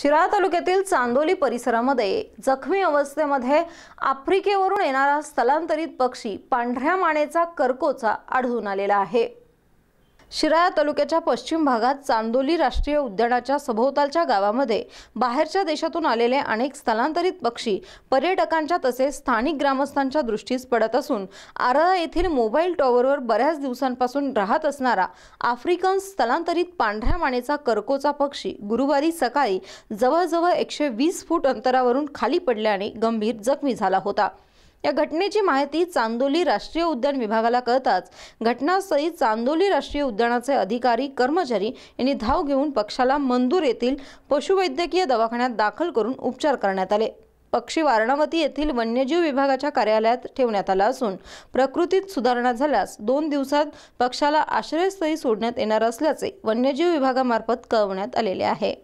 शिराळा तालुक्यातील चांदोली परिसरामध्ये जखमी अवस्थेमध्ये आफ्रिकेवरून येणारा स्थलांतरित पक्षी पांढऱ्या मानेचा कर्कोचा आढळून आलेला आहे शिराळा तालुक्याच्या पश्चिम भागात चांदोली राष्ट्रीय उद्यानाच्या सभोवतालच्या गावामध्ये बाहेरच्या देशातून आलेले अनेक स्थलांतरित पक्षी पर्यटकांच्या तसेच स्थानिक ग्रामस्थांच्या दृष्टीस पडत असून आरळा येथील मोबाईल टॉवरवर बऱ्याच दिवसांपासून राहत असणारा आफ्रिकन स्थलांतरित पांढऱ्या मानेचा करकोचा पक्षी गुरुवारी सकाळी जवळजवळ एकशे वीस फूट अंतरावरून खाली पडल्याने गंभीर जखमी झाला होता या घटनेची माहिती चांदोली राष्ट्रीय उद्यान विभागाला कळताच घटनास्थळी चांदोली राष्ट्रीय उद्यानाचे अधिकारी कर्मचारी यांनी धाव घेऊन पक्षाला मंदूर येथील पशुवैद्यकीय दवाखान्यात दाखल करून उपचार करण्यात आले पक्षी वारणावती येथील वन्यजीव विभागाच्या कार्यालयात ठेवण्यात आला असून प्रकृतीत सुधारणा झाल्यास दोन दिवसात पक्षाला आश्रयस्थळी सोडण्यात येणार असल्याचे वन्यजीव विभागामार्फत कळवण्यात आलेले आहे